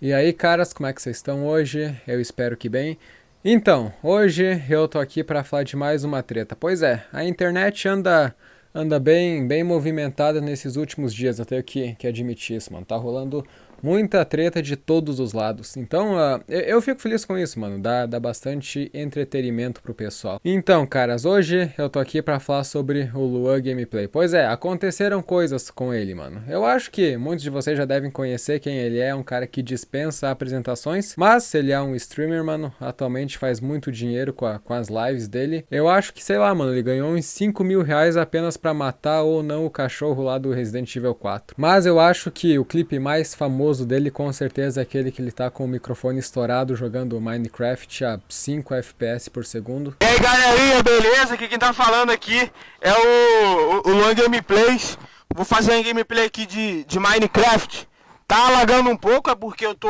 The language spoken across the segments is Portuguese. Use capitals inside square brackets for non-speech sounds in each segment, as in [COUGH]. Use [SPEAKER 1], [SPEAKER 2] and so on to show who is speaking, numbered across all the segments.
[SPEAKER 1] E aí, caras, como é que vocês estão hoje? Eu espero que bem. Então, hoje eu tô aqui para falar de mais uma treta. Pois é, a internet anda anda bem, bem movimentada nesses últimos dias, eu que, que é admitir isso, mano. Tá rolando muita treta de todos os lados. Então, uh, ah, eu, eu, fico feliz com isso, mano. Dá, dá bastante entretenimento pro pessoal. Então, caras, hoje eu tô aqui para falar sobre o Luan Gameplay. Pois é, aconteceram coisas com ele, mano. Eu acho que muitos de vocês já devem conhecer quem ele é, um cara que dispensa apresentações, mas ele é um streamer, mano. Atualmente faz muito dinheiro com, a, com as lives dele. Eu acho que, sei lá, mano, ele ganhou uns 5 mil reais apenas pra para matar ou não o cachorro lá do Resident Evil 4. Mas eu acho que o clipe mais famoso dele com certeza é aquele que ele tá com o microfone estourado jogando Minecraft a 5 FPS por segundo. E aí galerinha, beleza? Que quem tá falando aqui é o, o, o Gameplays. Vou fazer um gameplay aqui de, de Minecraft. Tá alagando um pouco, é porque eu tô.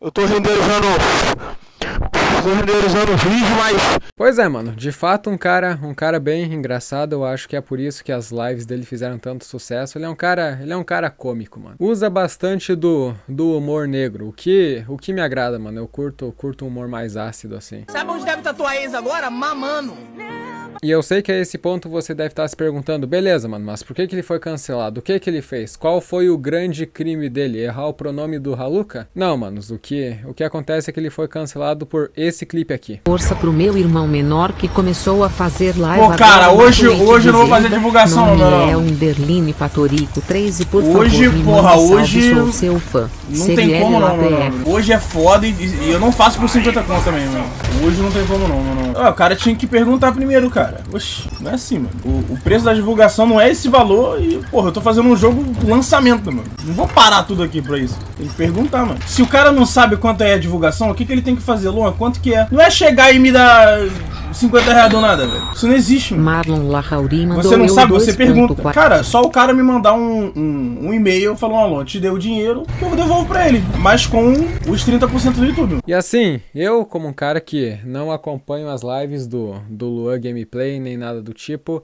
[SPEAKER 1] Eu tô renderizando corredores no vídeo, mas. Pois é, mano. De fato, um cara, um cara bem engraçado. Eu acho que é por isso que as lives dele fizeram tanto sucesso. Ele é um cara, ele é um cara cômico, mano. Usa bastante do, do humor negro, o que, o que me agrada, mano. Eu curto, curto um humor mais ácido assim. Sabe onde deve tatuar ex agora? Mamando. E eu sei que a esse ponto você deve estar se perguntando, beleza, mano, mas por que, que ele foi cancelado? O que, que ele fez? Qual foi o grande crime dele? Errar o pronome do Haluka? Não, manos, o que, o que acontece é que ele foi cancelado por esse clipe aqui. Força pro meu irmão menor que começou a fazer live. Pô, cara, hoje, hoje eu não vou fazer divulgação, não. É um Berline Patorico 13 por Hoje, favor, porra, hoje. sou seu fã. Não tem como, não, mano. Hoje é foda e, e, eu não faço por 50 contas também, mano. Hoje não tem como, não, mano. Ah, o cara tinha que perguntar primeiro, cara cara. Oxi, não é assim, mano. O, o, preço da divulgação não é esse valor e, porra, eu tô fazendo um jogo lançamento, mano. Não vou parar tudo aqui pra isso. Tem que perguntar, mano. Se o cara não sabe quanto é a divulgação, o que, que ele tem que fazer, Luan? Quanto que é? Não é chegar e me dar 50 reais do nada, velho. Isso não existe. Mano. Marlon Larrauri mandou Você não sabe, você pergunta. 4. Cara, só o cara me mandar um, um, um e-mail falando, alô, te deu o dinheiro, que eu devolvo pra ele. Mas com os 30% do YouTube. E assim, eu como um cara que não acompanho as lives do, do Luan Gameplay, nem nada do tipo...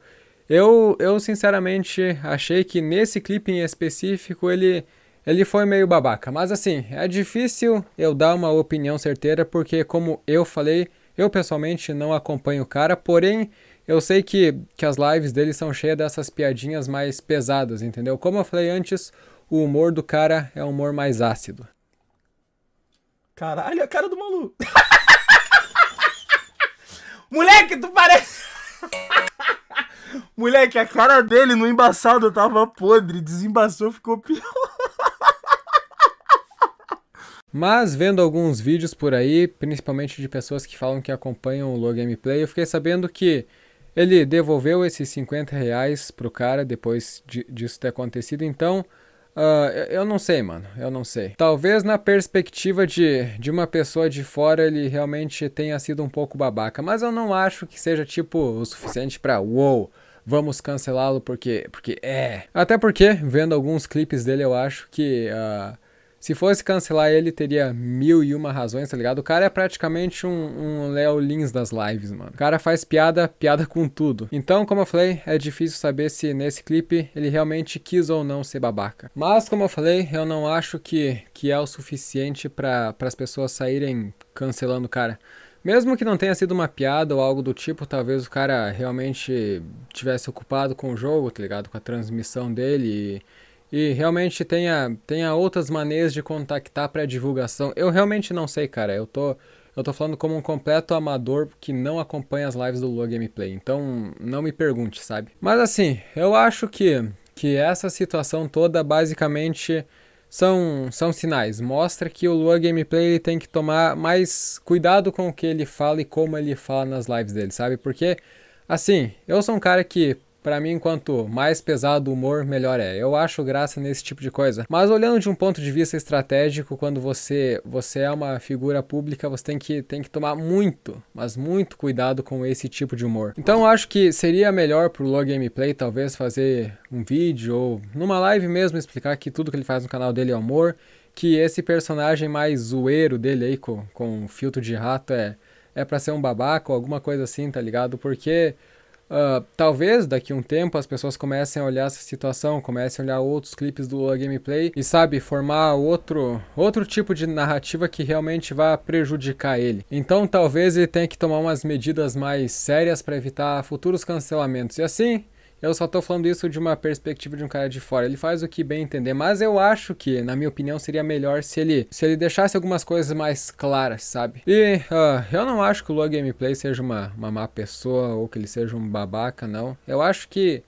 [SPEAKER 1] Eu, eu sinceramente achei que nesse clipe em específico ele, ele foi meio babaca. Mas assim, é difícil eu dar uma opinião certeira, porque como eu falei, eu pessoalmente não acompanho o cara, porém eu sei que, que as lives dele são cheias dessas piadinhas mais pesadas, entendeu? Como eu falei antes, o humor do cara é o humor mais ácido. Caralho, é a cara do maluco. [LAUGHS] Moleque, tu parece. [LAUGHS] Moleque, a cara dele no embaçado tava podre, desembaçou, ficou pior. Mas vendo alguns vídeos por aí, principalmente de pessoas que falam que acompanham o Low Gameplay, eu fiquei sabendo que ele devolveu esses 50 reais pro cara depois de, disso ter acontecido, então. Uh, eu não sei, mano. Eu não sei. Talvez na perspectiva de, de uma pessoa de fora ele realmente tenha sido um pouco babaca. Mas eu não acho que seja tipo o suficiente para wow, vamos cancelá-lo porque, porque é. Até porque, vendo alguns clipes dele, eu acho que. Uh, se fosse cancelar ele, teria mil e uma razões, tá ligado? O cara é praticamente um, um Léo Lins das lives, mano. O cara faz piada, piada com tudo. Então, como eu falei, é difícil saber se nesse clipe ele realmente quis ou não ser babaca. Mas, como eu falei, eu não acho que, que é o suficiente para as pessoas saírem cancelando o cara. Mesmo que não tenha sido uma piada ou algo do tipo, talvez o cara realmente tivesse ocupado com o jogo, tá ligado? Com a transmissão dele e e realmente tenha, tenha outras maneiras de contactar para divulgação. Eu realmente não sei, cara. Eu tô, eu tô falando como um completo amador que não acompanha as lives do Lua Gameplay. Então, não me pergunte, sabe? Mas assim, eu acho que, que essa situação toda basicamente são, são sinais. Mostra que o Lua Gameplay ele tem que tomar mais cuidado com o que ele fala e como ele fala nas lives dele, sabe? Porque, assim, eu sou um cara que para mim, quanto mais pesado o humor, melhor é. Eu acho graça nesse tipo de coisa. Mas olhando de um ponto de vista estratégico, quando você, você é uma figura pública, você tem que, tem que tomar muito, mas muito cuidado com esse tipo de humor. Então acho que seria melhor pro Log Gameplay talvez fazer um vídeo ou numa live mesmo explicar que tudo que ele faz no canal dele é humor, que esse personagem mais zoeiro dele aí com, com filtro de rato é, é para ser um babaca ou alguma coisa assim, tá ligado? Porque Uh, talvez daqui a um tempo as pessoas comecem a olhar essa situação, comecem a olhar outros clipes do Lula Gameplay e, sabe, formar outro, outro tipo de narrativa que realmente vá prejudicar ele. Então talvez ele tenha que tomar umas medidas mais sérias para evitar futuros cancelamentos. E assim, eu só tô falando isso de uma perspectiva de um cara de fora. Ele faz o que bem entender, mas eu acho que, na minha opinião, seria melhor se ele se ele deixasse algumas coisas mais claras, sabe? E uh, eu não acho que o Lua Gameplay seja uma, uma má pessoa ou que ele seja um babaca, não. Eu acho que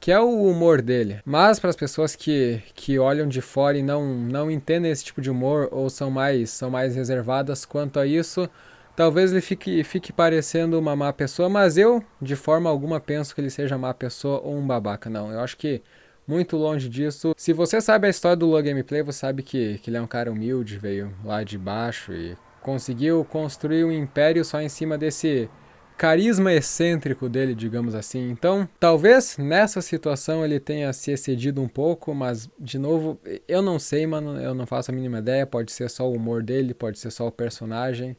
[SPEAKER 1] que é o humor dele. Mas para as pessoas que, que olham de fora e não, não entendem esse tipo de humor ou são mais são mais reservadas quanto a isso, Talvez ele fique, fique parecendo uma má pessoa, mas eu, de forma alguma, penso que ele seja má pessoa ou um babaca. Não, eu acho que muito longe disso. Se você sabe a história do Lua Gameplay, você sabe que, que ele é um cara humilde, veio lá de baixo e conseguiu construir um império só em cima desse carisma excêntrico dele, digamos assim. Então, talvez nessa situação ele tenha se excedido um pouco, mas de novo, eu não sei, mano, eu não faço a mínima ideia, pode ser só o humor dele, pode ser só o personagem.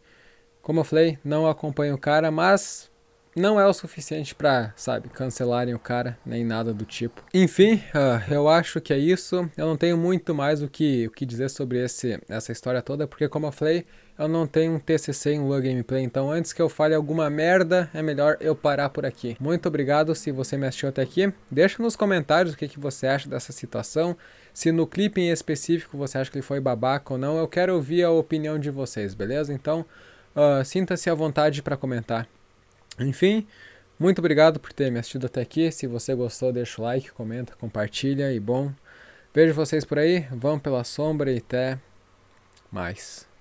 [SPEAKER 1] Como eu falei, não acompanho o cara, mas não é o suficiente para, sabe, cancelarem o cara, nem nada do tipo. Enfim, uh, eu acho que é isso. Eu não tenho muito mais o que, o que dizer sobre esse, essa história toda, porque como eu falei, eu não tenho um TCC em Lua Gameplay, então antes que eu fale alguma merda, é melhor eu parar por aqui. Muito obrigado se você me assistiu até aqui. Deixa nos comentários o que, que você acha dessa situação, se no clipe em específico você acha que ele foi babaca ou não. Eu quero ouvir a opinião de vocês, beleza? Então... Uh, Sinta-se à vontade para comentar. Enfim, muito obrigado por ter me assistido até aqui. Se você gostou, deixa o like, comenta, compartilha e bom. Vejo vocês por aí. Vão pela sombra e até mais.